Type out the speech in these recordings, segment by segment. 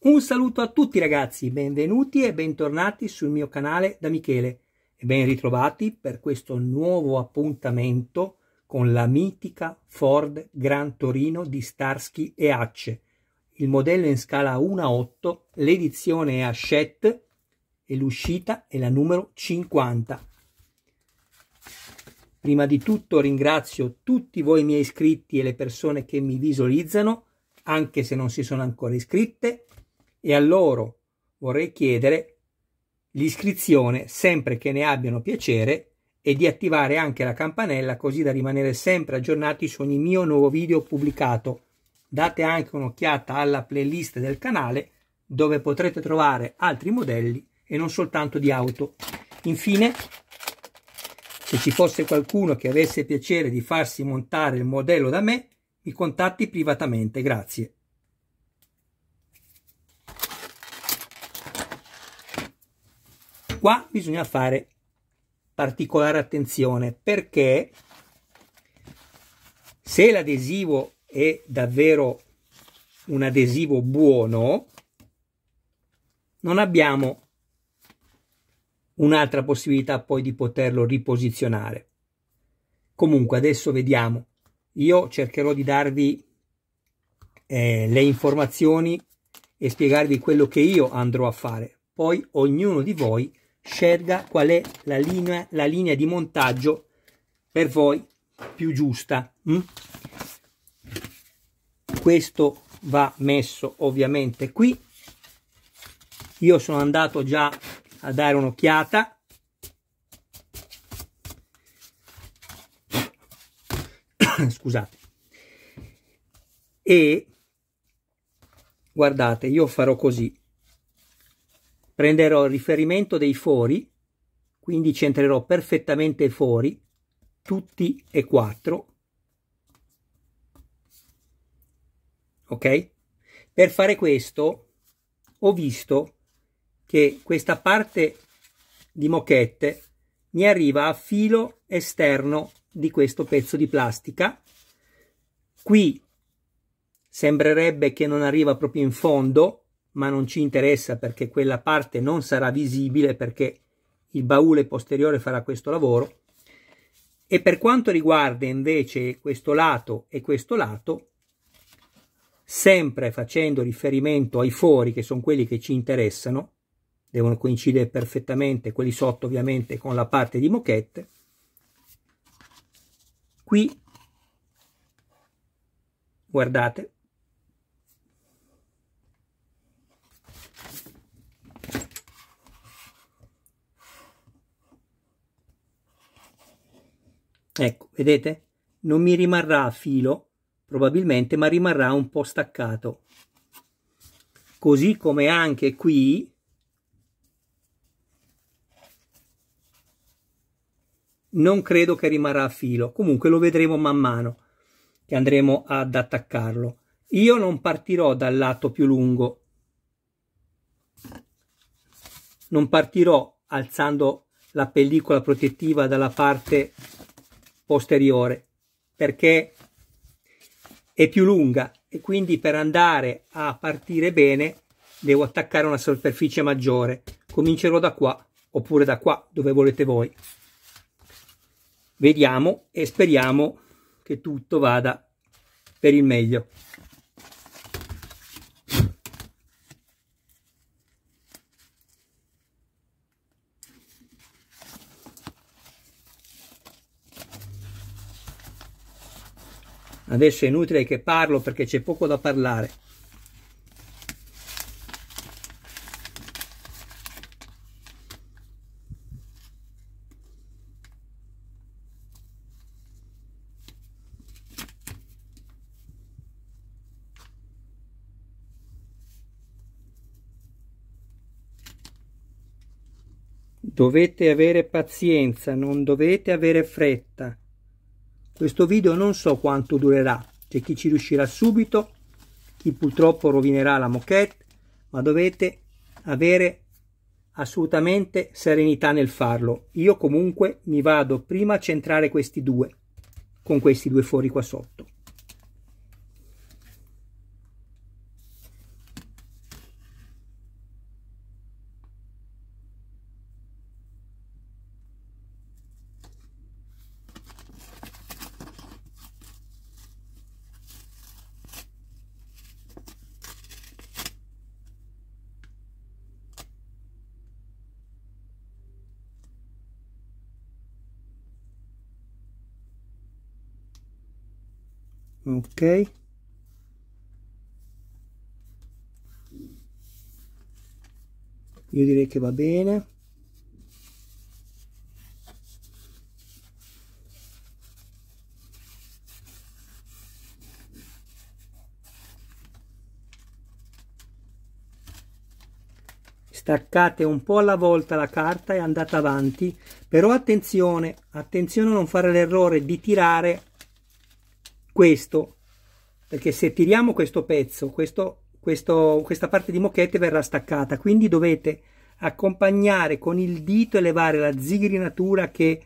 Un saluto a tutti ragazzi, benvenuti e bentornati sul mio canale da Michele e ben ritrovati per questo nuovo appuntamento con la mitica Ford Gran Torino di Starsky e Hacce. Il modello in scala 1-8, a l'edizione è a Shett e l'uscita è la numero 50. Prima di tutto ringrazio tutti voi miei iscritti e le persone che mi visualizzano, anche se non si sono ancora iscritte e a loro vorrei chiedere l'iscrizione sempre che ne abbiano piacere e di attivare anche la campanella così da rimanere sempre aggiornati su ogni mio nuovo video pubblicato. Date anche un'occhiata alla playlist del canale dove potrete trovare altri modelli e non soltanto di auto. Infine, se ci fosse qualcuno che avesse piacere di farsi montare il modello da me, mi contatti privatamente. Grazie. Qua bisogna fare particolare attenzione perché se l'adesivo è davvero un adesivo buono, non abbiamo un'altra possibilità poi di poterlo riposizionare. Comunque adesso vediamo, io cercherò di darvi eh, le informazioni e spiegarvi quello che io andrò a fare, poi ognuno di voi scelga qual è la linea, la linea di montaggio per voi più giusta. Mm? Questo va messo ovviamente qui. Io sono andato già a dare un'occhiata. Scusate. E guardate, io farò così prenderò il riferimento dei fori, quindi centrerò perfettamente i fori, tutti e quattro, ok? Per fare questo ho visto che questa parte di moquette mi arriva a filo esterno di questo pezzo di plastica. Qui sembrerebbe che non arriva proprio in fondo, ma non ci interessa perché quella parte non sarà visibile perché il baule posteriore farà questo lavoro. E per quanto riguarda invece questo lato e questo lato, sempre facendo riferimento ai fori che sono quelli che ci interessano, devono coincidere perfettamente quelli sotto ovviamente con la parte di moquette, qui guardate Ecco, vedete? Non mi rimarrà a filo, probabilmente, ma rimarrà un po' staccato. Così come anche qui non credo che rimarrà a filo. Comunque lo vedremo man mano che andremo ad attaccarlo. Io non partirò dal lato più lungo. Non partirò alzando la pellicola protettiva dalla parte posteriore perché è più lunga e quindi per andare a partire bene devo attaccare una superficie maggiore comincerò da qua oppure da qua dove volete voi vediamo e speriamo che tutto vada per il meglio Adesso è inutile che parlo perché c'è poco da parlare. Dovete avere pazienza, non dovete avere fretta. Questo video non so quanto durerà, c'è chi ci riuscirà subito, chi purtroppo rovinerà la moquette, ma dovete avere assolutamente serenità nel farlo. Io comunque mi vado prima a centrare questi due, con questi due fuori qua sotto. ok io direi che va bene staccate un po' alla volta la carta e andate avanti però attenzione attenzione a non fare l'errore di tirare questo, perché se tiriamo questo pezzo, questo, questo, questa parte di moquette verrà staccata, quindi dovete accompagnare con il dito e levare la zigrinatura che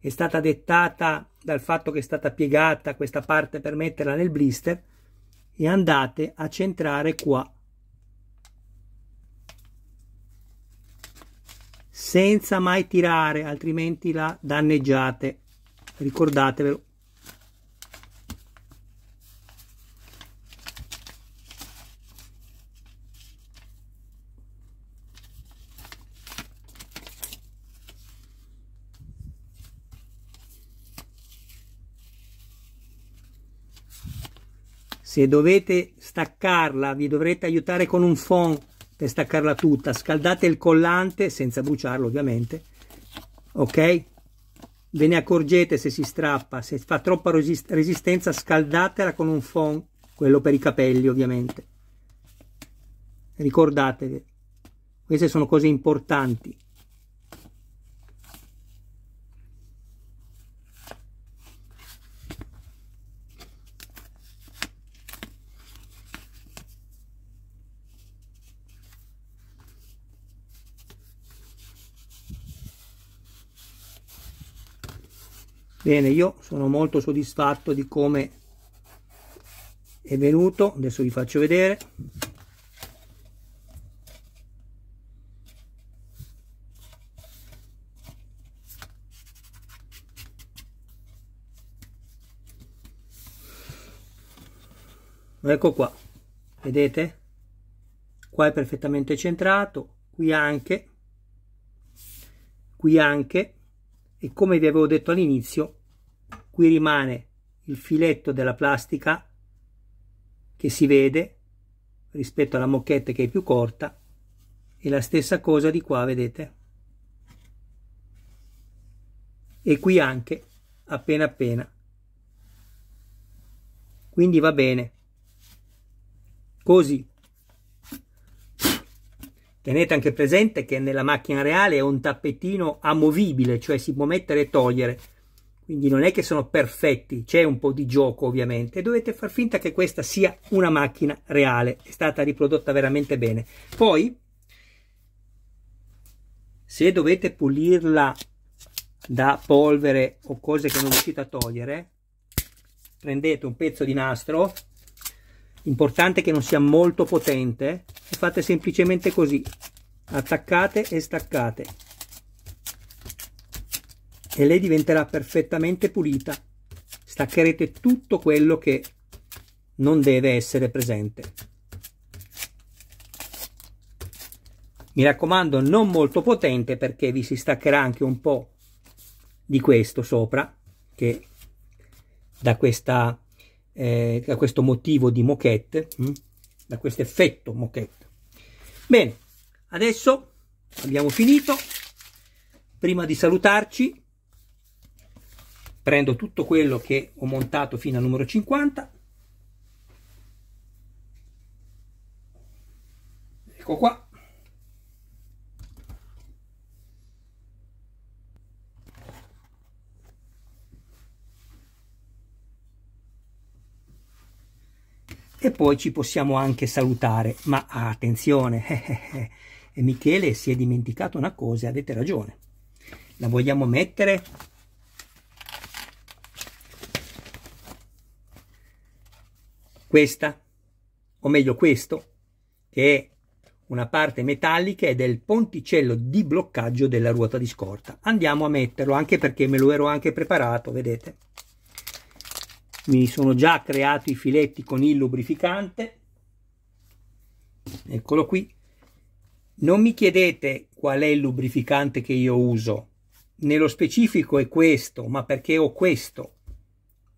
è stata dettata dal fatto che è stata piegata questa parte per metterla nel blister e andate a centrare qua senza mai tirare altrimenti la danneggiate ricordatevelo se dovete staccarla vi dovrete aiutare con un fond per staccarla tutta scaldate il collante senza bruciarlo ovviamente ok ve ne accorgete se si strappa se fa troppa resistenza scaldatela con un fond quello per i capelli ovviamente ricordatevi queste sono cose importanti bene io sono molto soddisfatto di come è venuto adesso vi faccio vedere ecco qua vedete qua è perfettamente centrato qui anche qui anche e come vi avevo detto all'inizio qui rimane il filetto della plastica che si vede rispetto alla moquette che è più corta e la stessa cosa di qua vedete e qui anche appena appena quindi va bene così Tenete anche presente che nella macchina reale è un tappetino amovibile, cioè si può mettere e togliere. Quindi non è che sono perfetti, c'è un po' di gioco ovviamente. Dovete far finta che questa sia una macchina reale, è stata riprodotta veramente bene. Poi, se dovete pulirla da polvere o cose che non riuscite a togliere, prendete un pezzo di nastro importante che non sia molto potente e fate semplicemente così attaccate e staccate e lei diventerà perfettamente pulita staccherete tutto quello che non deve essere presente mi raccomando non molto potente perché vi si staccherà anche un po' di questo sopra che da questa eh, da questo motivo di moquette, mh? Mm? da questo effetto moquette. Bene, adesso abbiamo finito. Prima di salutarci, prendo tutto quello che ho montato fino al numero 50. Ecco qua. poi ci possiamo anche salutare. Ma attenzione, eh, eh, eh, Michele si è dimenticato una cosa e avete ragione. La vogliamo mettere? Questa, o meglio questo, che è una parte metallica ed è il ponticello di bloccaggio della ruota di scorta. Andiamo a metterlo, anche perché me lo ero anche preparato, vedete? mi sono già creato i filetti con il lubrificante eccolo qui non mi chiedete qual è il lubrificante che io uso nello specifico è questo ma perché ho questo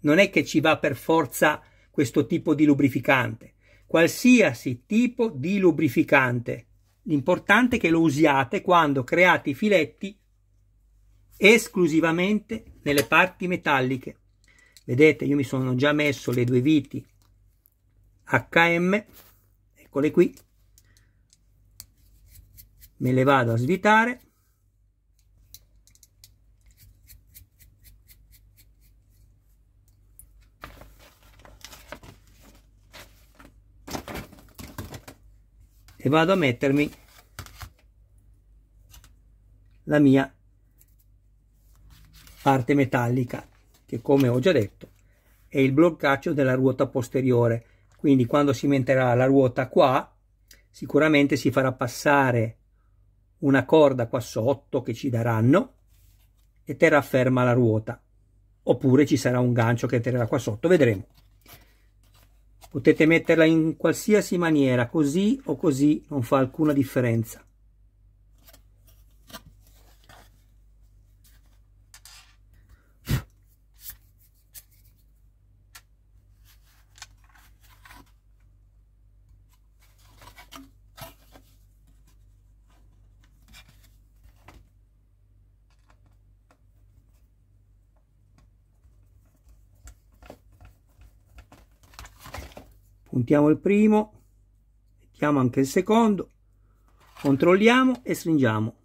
non è che ci va per forza questo tipo di lubrificante qualsiasi tipo di lubrificante l'importante è che lo usiate quando create i filetti esclusivamente nelle parti metalliche vedete io mi sono già messo le due viti HM eccole qui me le vado a svitare e vado a mettermi la mia parte metallica che come ho già detto è il bloccaccio della ruota posteriore quindi quando si metterà la ruota qua sicuramente si farà passare una corda qua sotto che ci daranno e terraferma la ruota oppure ci sarà un gancio che terrà qua sotto vedremo potete metterla in qualsiasi maniera così o così non fa alcuna differenza puntiamo il primo mettiamo anche il secondo controlliamo e stringiamo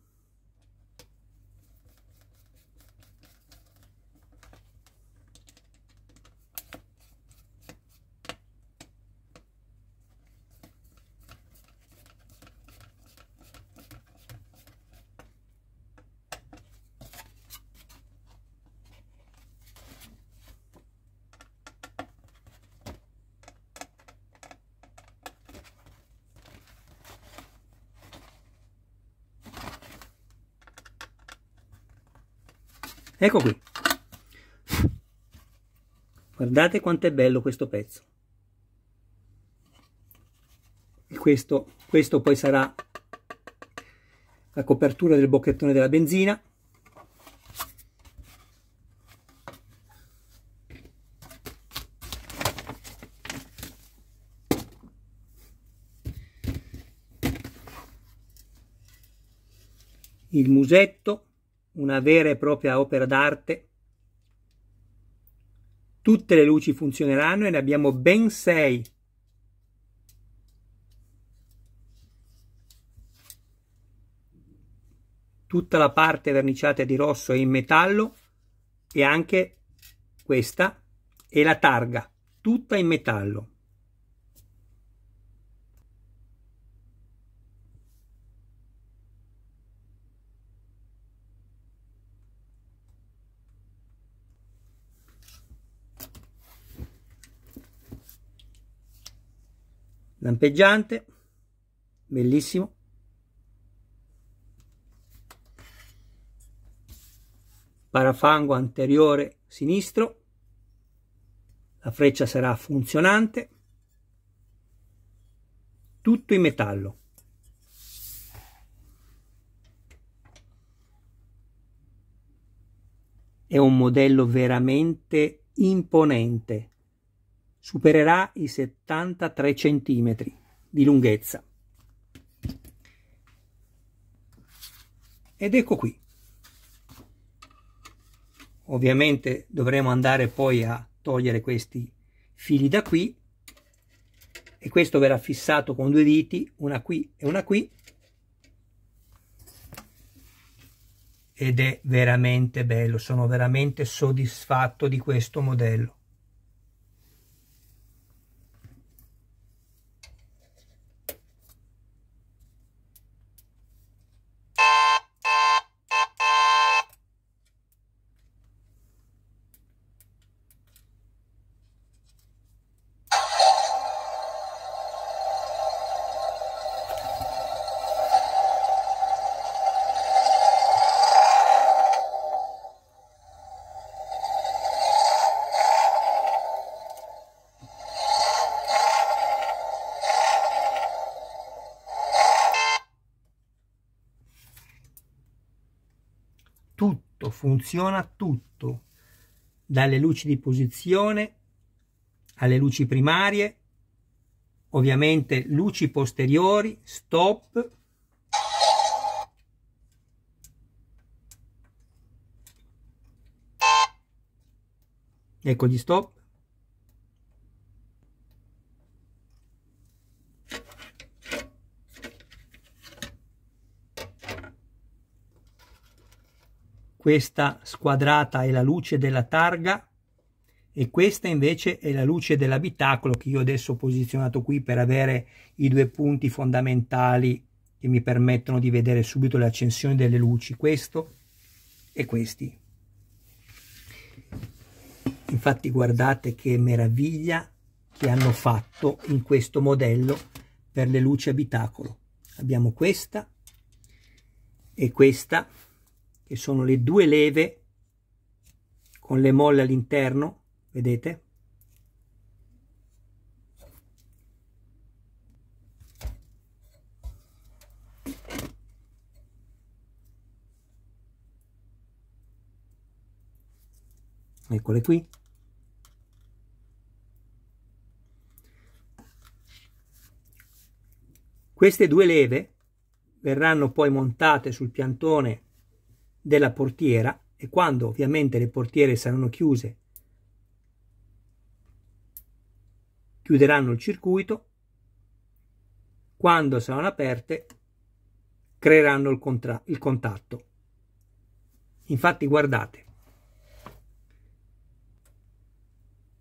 Ecco qui. Guardate quanto è bello questo pezzo. Questo, questo poi sarà la copertura del bocchettone della benzina. il musetto una vera e propria opera d'arte. Tutte le luci funzioneranno e ne abbiamo ben sei. Tutta la parte verniciata di rosso è in metallo e anche questa e la targa, tutta in metallo. lampeggiante, bellissimo. Parafango anteriore sinistro, la freccia sarà funzionante, tutto in metallo. È un modello veramente imponente supererà i 73 cm di lunghezza. Ed ecco qui. Ovviamente dovremo andare poi a togliere questi fili da qui e questo verrà fissato con due viti, una qui e una qui ed è veramente bello, sono veramente soddisfatto di questo modello. tutto, funziona tutto, dalle luci di posizione alle luci primarie, ovviamente luci posteriori, stop, ecco gli stop, questa squadrata è la luce della targa e questa invece è la luce dell'abitacolo che io adesso ho posizionato qui per avere i due punti fondamentali che mi permettono di vedere subito le accensioni delle luci, questo e questi. Infatti guardate che meraviglia che hanno fatto in questo modello per le luci abitacolo. Abbiamo questa e questa che sono le due leve con le molle all'interno, vedete? Eccole qui. Queste due leve verranno poi montate sul piantone della portiera e quando ovviamente le portiere saranno chiuse chiuderanno il circuito quando saranno aperte creeranno il, il contatto infatti guardate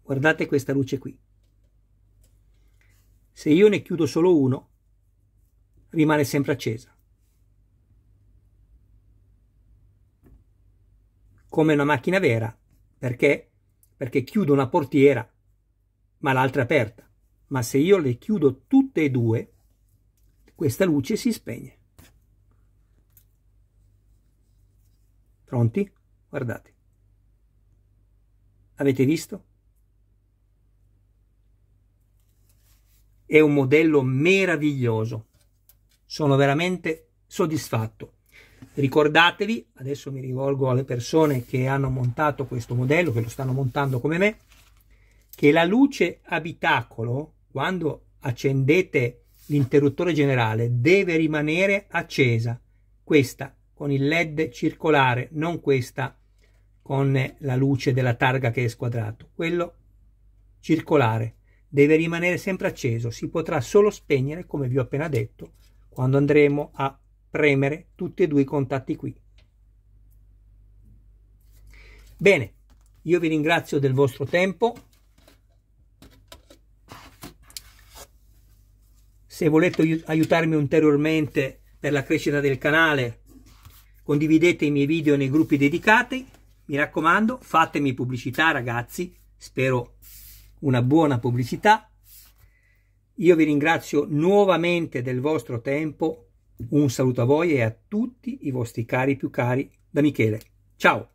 guardate questa luce qui se io ne chiudo solo uno rimane sempre accesa come una macchina vera. Perché? Perché chiudo una portiera, ma l'altra è aperta. Ma se io le chiudo tutte e due, questa luce si spegne. Pronti? Guardate. Avete visto? È un modello meraviglioso. Sono veramente soddisfatto. Ricordatevi, adesso mi rivolgo alle persone che hanno montato questo modello, che lo stanno montando come me, che la luce abitacolo, quando accendete l'interruttore generale, deve rimanere accesa. Questa con il led circolare, non questa con la luce della targa che è squadrato. Quello circolare deve rimanere sempre acceso, si potrà solo spegnere, come vi ho appena detto, quando andremo a premere tutti e due i contatti qui. Bene, io vi ringrazio del vostro tempo. Se volete aiutarmi ulteriormente per la crescita del canale, condividete i miei video nei gruppi dedicati. Mi raccomando, fatemi pubblicità ragazzi, spero una buona pubblicità. Io vi ringrazio nuovamente del vostro tempo un saluto a voi e a tutti i vostri cari più cari da Michele. Ciao!